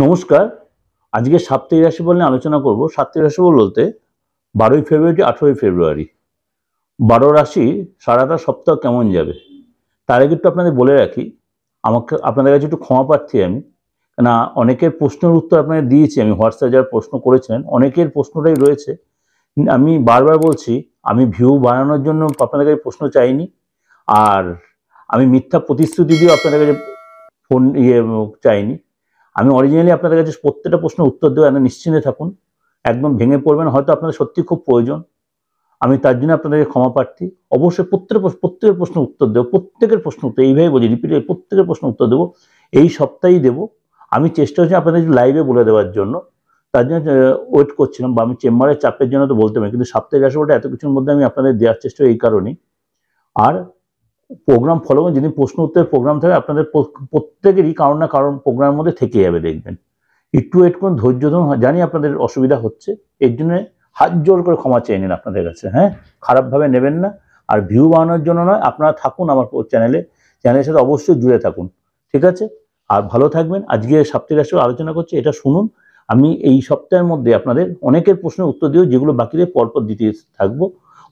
নমস্কার আজকে সাপ্তাহিক রাশি নিয়ে আলোচনা করব সাপ্তাহিক রাশি বলতে বারোই ফেব্রুয়ারি আঠেরোই ফেব্রুয়ারি বারো রাশি সারাটা সপ্তাহ কেমন যাবে তার আগে একটু আপনাদের বলে রাখি আমাকে আপনাদের কাছে একটু ক্ষমা প্রার্থী আমি না অনেকের প্রশ্নের উত্তর আপনাদের দিয়েছি আমি হোয়াটসঅ্যাপ যারা প্রশ্ন করেছেন অনেকের প্রশ্নটাই রয়েছে আমি বারবার বলছি আমি ভিউ বাড়ানোর জন্য আপনাদের কাছে প্রশ্ন চাইনি আর আমি মিথ্যা প্রতিশ্রুতি দিয়েও আপনাদের কাছে ফোন ইয়ে চাইনি আমি অরিজিনালি আপনাদের কাছে প্রত্যেকটা প্রশ্নের উত্তর দেবো আপনি নিশ্চিন্তে থাকুন একদম ভেঙে পড়বেন হয়তো আপনাদের সত্যি খুব প্রয়োজন আমি তার জন্য আপনাদেরকে ক্ষমা প্রার্থী অবশ্যই প্রত্যেক প্রত্যেকের প্রশ্ন উত্তর দেবো প্রত্যেকের প্রশ্ন উত্তর এইভাবে বলি রিপিট প্রত্যেকের প্রশ্ন উত্তর দেবো এই সপ্তাহেই দেবো আমি চেষ্টা করছি আপনাদের লাইভে বলে দেওয়ার জন্য তার জন্য ওয়েট করছিলাম বা আমি চেম্বারের চাপের জন্য তো বলতে পারি কিন্তু সাপ্তাহিক আসবটা এত কিছুর মধ্যে আমি আপনাদের দেওয়ার চেষ্টা এই কারণেই আর প্রোগ্রাম ফলো করেন যেদিন প্রশ্ন উত্তরের প্রোগ্রাম থাকে আপনাদের প্রত্যেকেরই কারণ না কারণ প্রোগ্রামের মধ্যে থেকে যাবে দেখবেন একটু ওয়েট করুন ধৈর্য ধরুন হ্যাঁ, জানি আপনাদের অসুবিধা হচ্ছে এর জন্য হাত জোর করে ক্ষমা চেয়ে নিন আপনাদের কাছে হ্যাঁ খারাপভাবে নেবেন না আর ভিউ বানানোর জন্য নয় আপনারা থাকুন আমার চ্যানেলে চ্যানেলের সাথে অবশ্যই জুড়ে থাকুন ঠিক আছে আর ভালো থাকবেন আজকে সাপ্তাহিক রাশি আলোচনা করছি এটা শুনুন আমি এই সপ্তাহের মধ্যে আপনাদের অনেকের প্রশ্নের উত্তর দিও যেগুলো বাকিদের পরপর দিতে থাকবো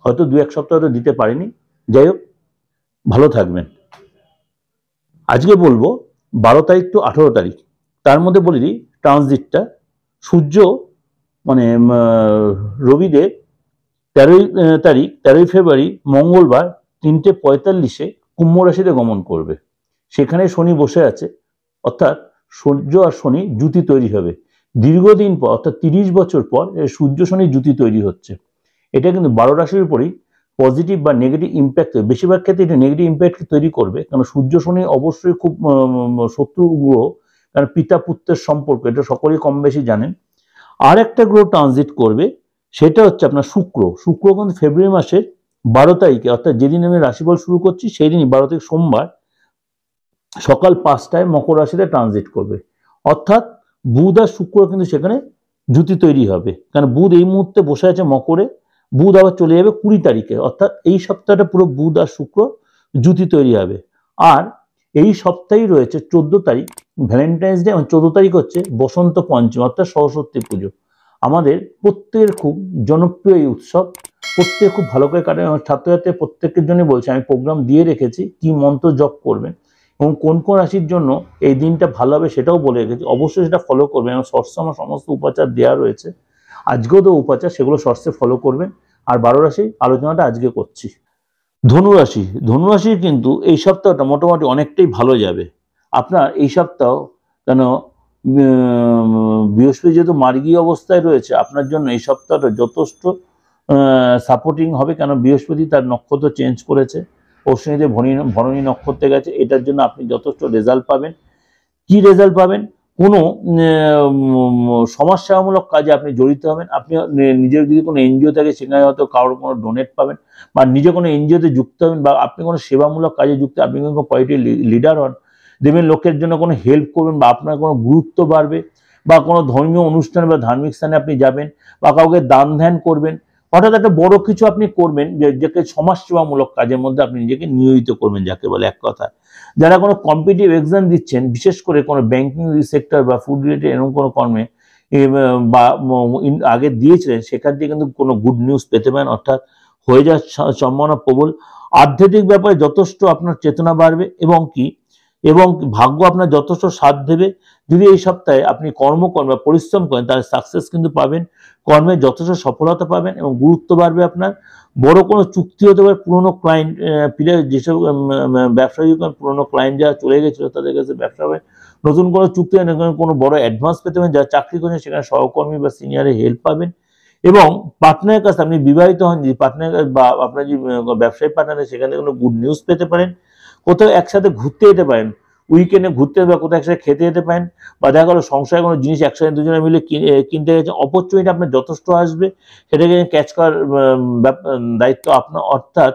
হয়তো দু এক সপ্তাহ হয়তো দিতে পারিনি যাই হোক ভালো থাকবেন আজকে বলবো বারো তারিখ টু আঠেরো তারিখ তার মধ্যে বলি দিই ট্রানজিটটা সূর্য মানে রবিদের তেরোই তারিখ তেরোই ফেব্রুয়ারি মঙ্গলবার তিনটে পঁয়তাল্লিশে কুম্ভ রাশিতে গমন করবে সেখানে শনি বসে আছে অর্থাৎ সূর্য আর শনি জুতি তৈরি হবে দীর্ঘদিন পর অর্থাৎ তিরিশ বছর পর সূর্য শনি জুতি তৈরি হচ্ছে এটা কিন্তু বারো রাশির উপরেই পজিটিভ বা নেগেটিভ ইম্প্যাক্ট বেশিরভাগ ক্ষেত্রে এটা নেগেটিভ ইম্প্যাক্ট তৈরি করবে কারণ সূর্য শনি অবশ্যই খুব শত্রু গ্রহ কারণ পিতা পুত্রের সম্পর্ক এটা সকলেই কম বেশি জানেন আর একটা গ্রহ ট্রানজিট করবে সেটা হচ্ছে আপনার শুক্র শুক্র কিন্তু ফেব্রুয়ারি মাসের বারো তারিখে অর্থাৎ যেদিন আমি রাশিফল শুরু করছি সেই দিনই বারো থেকে সোমবার সকাল পাঁচটায় মকর রাশিতে ট্রানজিট করবে অর্থাৎ বুধ আর শুক্র কিন্তু সেখানে জুতি তৈরি হবে কারণ বুধ এই মুহূর্তে বসে আছে মকরে বুধ আবার চলে যাবে কুড়ি তারিখে অর্থাৎ এই সপ্তাহটা পুরো বুধ আর শুক্র জুতি তৈরি হবে আর এই সপ্তাহেই রয়েছে চোদ্দ তারিখ ভ্যালেন্টাইন্স ডে এবং চোদ্দ তারিখ হচ্ছে বসন্ত পঞ্চম অর্থাৎ সরস্বতী পুজো আমাদের প্রত্যেকের খুব জনপ্রিয় এই উৎসব প্রত্যেক খুব ভালো করে কাটে এবং ছাত্রছাত্রী প্রত্যেকের জন্যই বলছি আমি প্রোগ্রাম দিয়ে রেখেছি কি মন্ত্র জপ করবেন এবং কোন কোন রাশির জন্য এই দিনটা ভালো হবে সেটাও বলে রেখেছি অবশ্যই সেটা ফলো করবেন এবং সৎসামা সমস্ত উপাচার দেওয়া রয়েছে আজকেও তো উপাচার সেগুলো সর্ষে ফলো করবেন আর বারো রাশি আলোচনাটা আজকে করছি ধনুরাশি ধনুরাশির কিন্তু এই সপ্তাহটা মোটামুটি অনেকটাই ভালো যাবে আপনার এই সপ্তাহ কেন বৃহস্পতি যেহেতু মার্গী অবস্থায় রয়েছে আপনার জন্য এই সপ্তাহটা যথেষ্ট সাপোর্টিং হবে কেন বৃহস্পতি তার নক্ষত্র চেঞ্জ করেছে অশ্বিনীতে ভরণী ভরণী নক্ষত্রে গেছে এটার জন্য আপনি যথেষ্ট রেজাল্ট পাবেন কি রেজাল্ট পাবেন কোনো সমাজসেবামূলক কাজে আপনি জড়িত হবেন আপনি নিজের যদি কোনো এনজিও থাকে সেখানে হয়তো কারোর কোনো ডোনেট পাবেন বা নিজে কোনো এনজিওতে যুক্ত হবেন বা আপনি কোনো সেবামূলক কাজে যুক্ত আপনি কোনো পলিটি লিডার হন দেবেন লোকের জন্য কোনো হেল্প করবেন বা আপনার কোনো গুরুত্ব বাড়বে বা কোনো ধর্মীয় অনুষ্ঠান বা ধার্মিক স্থানে আপনি যাবেন বা কাউকে দান ধ্যান করবেন অর্থাৎ একটা বড় কিছু আপনি করবেন যাকে সমাজসেবামূলক কাজের মধ্যে আপনি নিজেকে নিয়োজিত করবেন যাকে বলে এক কথা যারা কোনো কম্পিটিভ এক্সাম দিচ্ছেন বিশেষ করে কোনো ব্যাংকিং সেক্টর বা ফুড রিলেটেড এরকম কোনো কর্মে বা আগে দিয়েছিলেন সেখান থেকে কিন্তু কোনো গুড নিউজ পেতে পারেন অর্থাৎ হয়ে যাওয়ার সম্ভাবনা প্রবল আধ্যাত্মিক ব্যাপারে যথেষ্ট আপনার চেতনা বাড়বে এবং কি এবং ভাগ্য আপনার যথেষ্ট সাথ দেবে যদি এই সপ্তাহে আপনি কর্ম করেন বা পরিশ্রম করেন তাহলে সাকসেস কিন্তু পাবেন কর্মে যথেষ্ট সফলতা পাবেন এবং গুরুত্ব বাড়বে আপনার বড় কোনো চুক্তি হতে পারে পুরনো ক্লায়েন্ট পিরিয়ড যেসব ব্যবসায়ী পুরনো ক্লায়েন্ট যারা চলে গেছিলো তাদের কাছে ব্যবসা হবে নতুন কোনো চুক্তি কোনো বড় অ্যাডভান্স পেতে পারেন যারা চাকরি করছেন সেখানে সহকর্মী বা সিনিয়রে হেল্প পাবেন এবং পার্টনারের কাছে আপনি বিবাহিত হন যদি পার্টনার বা আপনার যে ব্যবসায়ী পার্টনার সেখানে কোনো গুড নিউজ পেতে পারেন কোথাও একসাথে ঘুরতে যেতে পারেন উইকেন্ডে ঘুরতে বা কোথাও একসাথে খেতে যেতে পারেন বা দেখা গেলো সংসারে কোনো জিনিস একসাথে দুজনে মিলে কিনতে গেছে অপরচুনিটি আপনার যথেষ্ট আসবে সেটাকে ক্যাচ করার দায়িত্ব আপনার অর্থাৎ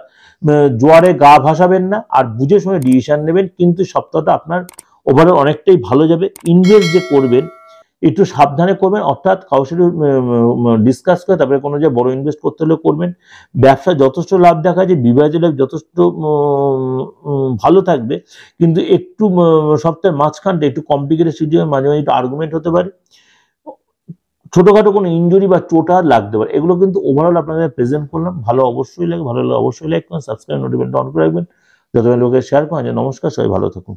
জোয়ারে গা ভাসাবেন না আর বুঝে শুনে ডিসিশন নেবেন কিন্তু সপ্তাহটা আপনার ওভারঅল অনেকটাই ভালো যাবে ইনভেস্ট যে করবেন একটু সাবধানে করবেন অর্থাৎ কারোর সাথে ডিসকাস করে তারপরে কোনো যে বড় ইনভেস্ট করতে হলে করবেন ব্যবসা যথেষ্ট লাভ দেখা যায় বিবাহের লাভ যথেষ্ট ভালো থাকবে কিন্তু একটু সপ্তাহের মাঝখানটা একটু কমপ্লিকেটেড সিচুয়েশন মাঝে মাঝে একটু আর্গুমেন্ট হতে পারে ছোটোখাটো কোনো ইঞ্জুরি বা আর লাগতে পারে এগুলো কিন্তু ওভারঅল আপনাদের প্রেজেন্ট করলাম ভালো অবশ্যই লাগে ভালো লাগে অবশ্যই লাইক করুন সাবস্ক্রাইব নোটিফিকেশন অন করে রাখবেন যতক্ষণ লোকের শেয়ার করেন নমস্কার সবাই ভালো থাকুন